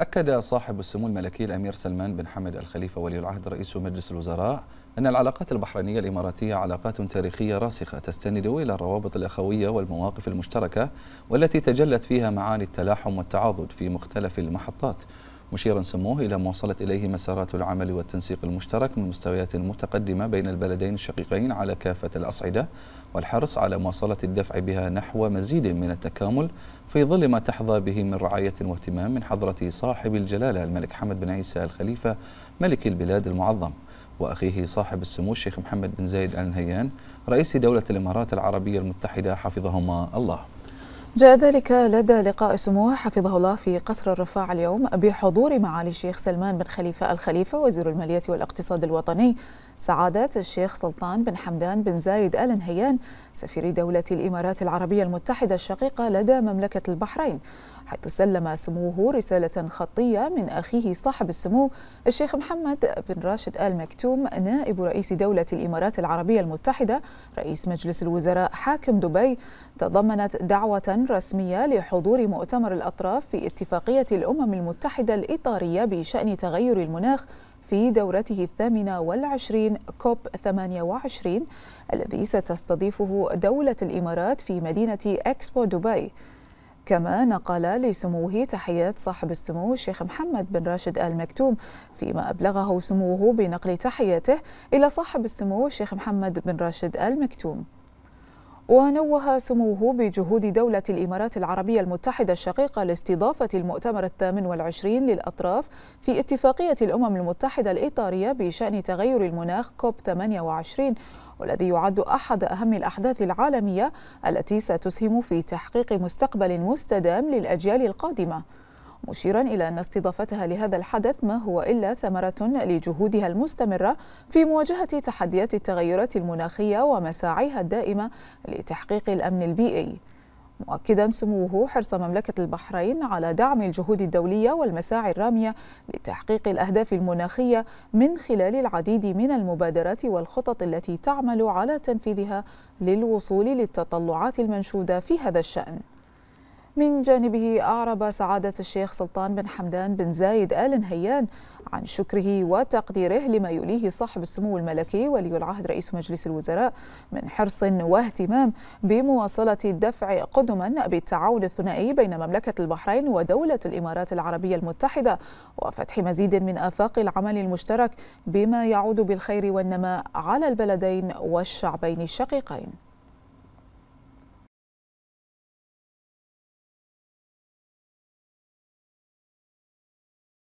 أكد صاحب السمو الملكي الأمير سلمان بن حمد الخليفة ولي العهد رئيس مجلس الوزراء أن العلاقات البحرينية الإماراتية علاقات تاريخية راسخة تستند إلى الروابط الأخوية والمواقف المشتركة والتي تجلت فيها معاني التلاحم والتعاضد في مختلف المحطات مشيرا سموه إلى ما وصلت إليه مسارات العمل والتنسيق المشترك من مستويات متقدمة بين البلدين الشقيقين على كافة الأصعدة والحرص على مواصلة الدفع بها نحو مزيد من التكامل في ظل ما تحظى به من رعاية واهتمام من حضرة صاحب الجلالة الملك حمد بن عيسى الخليفة ملك البلاد المعظم وأخيه صاحب السمو الشيخ محمد بن زايد آل نهيان رئيس دولة الإمارات العربية المتحدة حفظهما الله جاء ذلك لدى لقاء سموه حفظه الله في قصر الرفاع اليوم بحضور معالي الشيخ سلمان بن خليفة الخليفة وزير المالية والاقتصاد الوطني سعادة الشيخ سلطان بن حمدان بن زايد آل نهيان سفير دولة الإمارات العربية المتحدة الشقيقة لدى مملكة البحرين حيث سلم سموه رسالة خطية من أخيه صاحب السمو الشيخ محمد بن راشد آل مكتوم نائب رئيس دولة الإمارات العربية المتحدة رئيس مجلس الوزراء حاكم دبي تضمنت دعوة رسمية لحضور مؤتمر الأطراف في اتفاقية الأمم المتحدة الإطارية بشأن تغير المناخ في دورته الثامنة والعشرين كوب 28 الذي ستستضيفه دولة الإمارات في مدينة إكسبو دبي كما نقل لسموه تحيات صاحب السمو الشيخ محمد بن راشد آل مكتوم فيما أبلغه سموه بنقل تحياته إلى صاحب السمو الشيخ محمد بن راشد آل مكتوم ونوه سموه بجهود دولة الإمارات العربية المتحدة الشقيقة لاستضافة المؤتمر الثامن والعشرين للأطراف في اتفاقية الأمم المتحدة الإطارية بشأن تغير المناخ كوب 28 والذي يعد أحد أهم الأحداث العالمية التي ستسهم في تحقيق مستقبل مستدام للأجيال القادمة مشيرا إلى أن استضافتها لهذا الحدث ما هو إلا ثمرة لجهودها المستمرة في مواجهة تحديات التغيرات المناخية ومساعيها الدائمة لتحقيق الأمن البيئي مؤكدا سموه حرص مملكة البحرين على دعم الجهود الدولية والمساعي الرامية لتحقيق الأهداف المناخية من خلال العديد من المبادرات والخطط التي تعمل على تنفيذها للوصول للتطلعات المنشودة في هذا الشأن من جانبه أعرب سعادة الشيخ سلطان بن حمدان بن زايد آل نهيان عن شكره وتقديره لما يوليه صاحب السمو الملكي ولي العهد رئيس مجلس الوزراء من حرص واهتمام بمواصلة الدفع قدما بالتعاون الثنائي بين مملكة البحرين ودولة الإمارات العربية المتحدة وفتح مزيد من آفاق العمل المشترك بما يعود بالخير والنماء على البلدين والشعبين الشقيقين